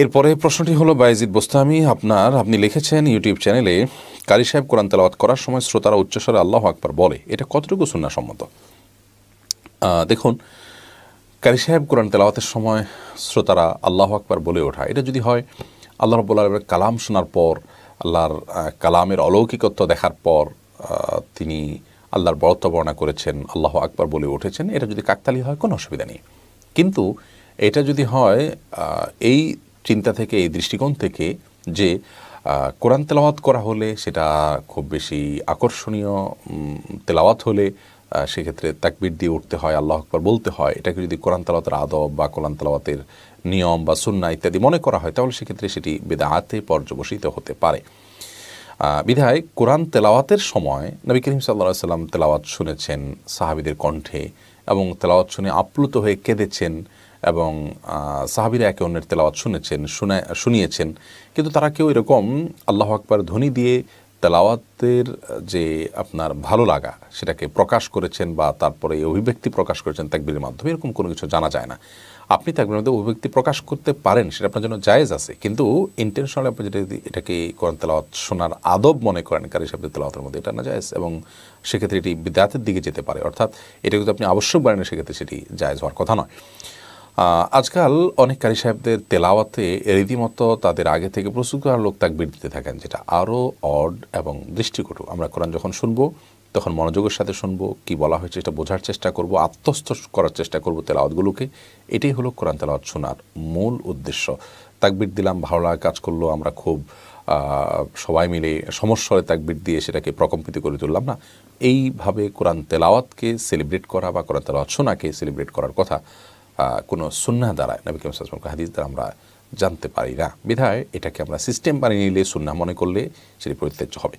এরপরে প্রশ্নটি হলো বাইজিদ বোস্তামি আপনার আপনি লিখেছেন ইউটিউব চ্যানেলে কারি সাহেব কোরআন তেলাওয়াত করার সময় শ্রোতারা উচ্চস্বরে আল্লাহ আকবার বলে এটা কতটুকু সুন্নাসম্মত দেখুন কারি সাহেব কোরআন তেলাওয়াতের সময় শ্রোতারা আল্লাহ আকবর বলে ওঠা এটা যদি হয় আল্লাহ রব্বুল আলমের কালাম শোনার পর আল্লাহর কালামের অলৌকিকত্ব দেখার পর তিনি আল্লাহর বরত্ব বর্ণনা করেছেন আল্লাহ আকবার বলে উঠেছেন এটা যদি কাকতালি হয় কোনো অসুবিধা নেই কিন্তু এটা যদি হয় এই চিন্তা থেকে এই দৃষ্টিকোণ থেকে যে কোরআন তেলাওয়াত করা হলে সেটা খুব বেশি আকর্ষণীয় তেলাওয়াত হলে সেক্ষেত্রে তাকবির দিয়ে উঠতে হয় আল্লাহ আকবর বলতে হয় এটাকে যদি কোরআন তালাওয়াতের আদব বা কোরআন তালাওয়াতের নিয়ম বা সুন্না ইত্যাদি মনে করা হয় তাহলে সেক্ষেত্রে সেটি বেদাতে পর্যবসিত হতে পারে বিধায় কোরআন তেলাওয়াতের সময় নবী করিম সাল্লা সাল্লাম তেলাওয়াত শুনেছেন সাহাবিদের কণ্ঠে এবং তেলাওয়াত শুনে আপ্লুত হয়ে কেঁদেছেন এবং সাহাবিরা একে অন্যের তেলাওয়াত শুনেছেন শুনিয়েছেন কিন্তু তারা কেউ এরকম আল্লাহ আকবার ধ্বনি দিয়ে তেলাওয়াতের যে আপনার ভালো লাগা সেটাকে প্রকাশ করেছেন বা তারপরে অভিব্যক্তি প্রকাশ করেছেন তাকবিরের মাধ্যমে এরকম কোনো কিছু জানা যায় না আপনি তাকবিরের মধ্যে অভিব্যক্তি প্রকাশ করতে পারেন সেটা আপনার জন্য জায়েজ আছে কিন্তু ইন্টেনশনালি আপনি যেটা এটাকে করেন তেলাওয়াত শোনার আদব মনে করেন কারি সাহেব তেলাওয়াতের মধ্যে এটা না জায়েজ এবং সেক্ষেত্রে এটি বিদ্যাতের দিকে যেতে পারে অর্থাৎ এটা কিন্তু আপনি আবশ্যক পারেন সেক্ষেত্রে সেটি জায়েজ হওয়ার কথা নয় আজকাল অনেক কারি সাহেবদের তেলাওয়াতে রীতিমতো তাদের আগে থেকে প্রস্তুত করার লোক তাকবির দিতে থাকেন যেটা আরও অড এবং দৃষ্টিকটু আমরা কোরআন যখন শুনব তখন মনোযোগের সাথে শুনব কি বলা হয়েছে এটা বোঝার চেষ্টা করব আত্মস্থ করার চেষ্টা করব তেলাওয়াতগুলোকে এটাই হলো কোরআন তেলাওয়াত শোনার মূল উদ্দেশ্য তাকবির দিলাম ভালো লাগা কাজ করলো আমরা খুব সবাই মিলে সমস্যায় তাকবির দিয়ে সেটাকে প্রকম্পিত করে তুললাম না এইভাবে কোরআন তেলাওয়াতকে সেলিব্রেট করা বা কোরআন তেলাওয়াত শোনাকে সেলিব্রেট করার কথা কোনো সুন্না দ্বারা নবী করিম সাল্লামকে হাদিস দ্বারা আমরা জানতে পারি না বিধায় এটাকে আমরা সিস্টেম বানিয়ে নিলে সুন্না মনে করলে সেটি পরিত্যাজ্য হবে